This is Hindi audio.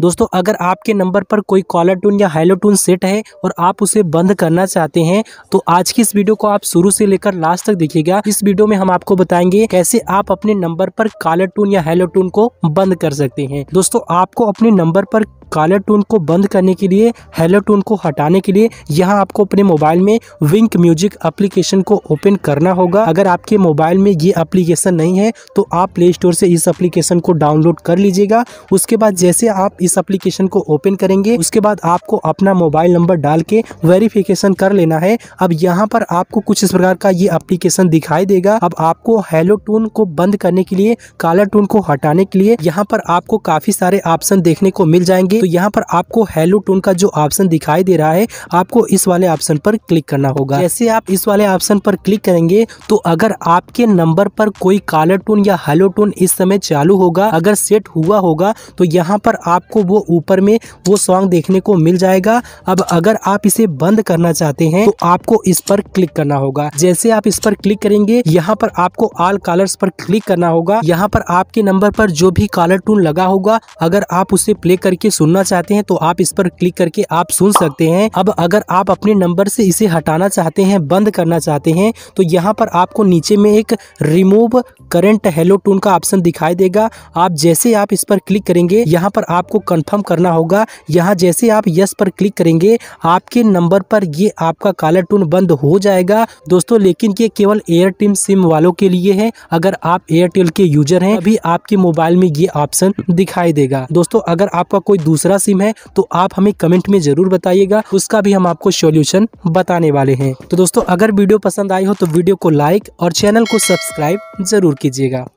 दोस्तों अगर आपके नंबर पर कोई कॉलर टून या हेलो टून सेट है और आप उसे बंद करना चाहते हैं तो आज की इस वीडियो को आप शुरू से लेकर लास्ट तक देखिएगा इस वीडियो में हम आपको बताएंगे कैसे आप अपने नंबर पर कॉलर टून या हेलो टून को बंद कर सकते हैं दोस्तों आपको अपने नंबर पर कालर टून को बंद करने के लिए हेलो टून को हटाने के लिए यहाँ आपको अपने मोबाइल में विंक म्यूजिक एप्लीकेशन को ओपन करना होगा अगर आपके मोबाइल में ये एप्लीकेशन नहीं है तो आप प्ले स्टोर से इस एप्लीकेशन को डाउनलोड कर लीजिएगा उसके बाद जैसे आप इस एप्लीकेशन को ओपन करेंगे उसके बाद आपको अपना मोबाइल नंबर डाल के वेरिफिकेशन कर लेना है अब यहाँ पर आपको कुछ इस प्रकार का ये एप्लीकेशन दिखाई देगा अब आपको हेलो टून को बंद करने के लिए कालर टून को हटाने के लिए यहाँ पर आपको काफी सारे ऑप्शन देखने को मिल जाएंगे तो यहाँ पर आपको हेलो टोन का जो ऑप्शन दिखाई दे रहा है आपको इस वाले ऑप्शन पर क्लिक करना होगा जैसे आप इस वाले ऑप्शन पर क्लिक करेंगे तो अगर आपके नंबर पर कोई कॉलर टोन या हेलो टोन इस समय चालू होगा अगर सेट हुआ होगा तो यहाँ पर आपको वो ऊपर में वो सॉन्ग देखने को मिल जाएगा अब अगर आप इसे बंद करना चाहते हैं तो आपको इस पर क्लिक करना होगा जैसे आप इस पर क्लिक करेंगे यहाँ पर आपको ऑल कॉलर्स पर क्लिक करना होगा यहाँ पर आपके नंबर पर जो भी कॉलर टून लगा होगा अगर आप उसे प्ले करके सुन सुनना चाहते हैं तो आप इस पर क्लिक करके आप सुन सकते हैं अब अगर आप अपने नंबर से इसे हटाना चाहते हैं बंद करना चाहते हैं तो यहाँ पर आपको नीचे में एक रिमूव करंट हेलो टून का ऑप्शन दिखाई देगा आप जैसे आप इस पर क्लिक करेंगे यहाँ पर आपको कन्फर्म करना होगा यहाँ जैसे आप यस पर क्लिक करेंगे आपके नंबर पर ये आपका कालर टून बंद हो जाएगा दोस्तों लेकिन ये केवल एयरटेल सिम वालों के लिए है अगर आप एयरटेल के यूजर हैं अभी आपके मोबाइल में ये ऑप्शन दिखाई देगा दोस्तों अगर आपका कोई दूसरा दूसरा सिम है तो आप हमें कमेंट में जरूर बताइएगा उसका भी हम आपको सोल्यूशन बताने वाले है तो दोस्तों अगर वीडियो पसंद आई हो तो वीडियो को लाइक और चैनल को सब्सक्राइब जरूर कीजिएगा